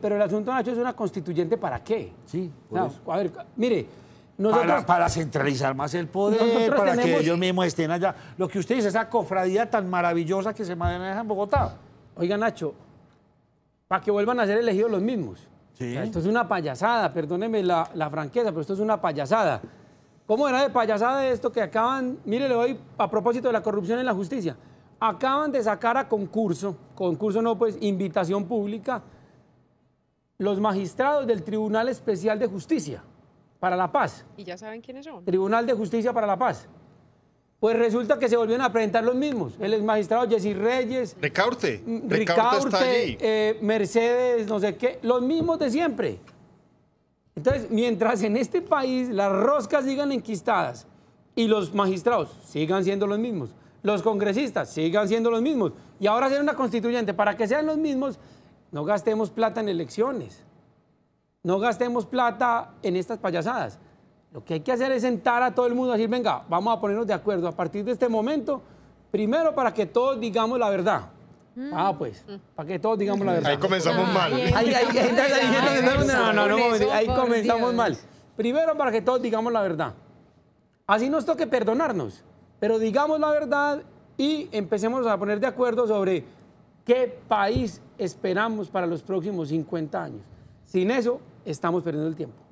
Pero el asunto, Nacho, es una constituyente para qué. Sí, A ver, mire, nosotros... Para, centralizar más el poder, para que ellos mismos estén allá. Lo que usted dice, esa cofradía tan maravillosa que se maneja en Bogotá. Oiga, Nacho, para que vuelvan a ser elegidos los mismos. esto es una payasada, perdóneme la, la, franqueza, pero esto es una payasada. ¿Cómo era de payasada esto que acaban, mire, le voy a propósito de la corrupción en la justicia, acaban de sacar a concurso, concurso no, pues invitación pública, los magistrados del Tribunal Especial de Justicia para la Paz. ¿Y ya saben quiénes son? Tribunal de Justicia para la Paz. Pues resulta que se volvieron a presentar los mismos. El ex magistrado Jessy Reyes. Recaurte. Recaurte, mm, está eh, Mercedes, no sé qué. Los mismos de siempre. Entonces, mientras en este país las roscas sigan enquistadas y los magistrados sigan siendo los mismos, los congresistas sigan siendo los mismos y ahora ser una constituyente para que sean los mismos, no gastemos plata en elecciones. No gastemos plata en estas payasadas. Lo que hay que hacer es sentar a todo el mundo a decir, venga, vamos a ponernos de acuerdo a partir de este momento, primero para que todos digamos la verdad. Mm. Ah, pues, mm. para que todos digamos la verdad. Ah, ahí comenzamos mal. Ahí, comenzamos mal. Primero para que todos digamos la verdad. Así nos toque perdonarnos, pero digamos la verdad y empecemos a poner de acuerdo sobre ¿Qué país esperamos para los próximos 50 años? Sin eso, estamos perdiendo el tiempo.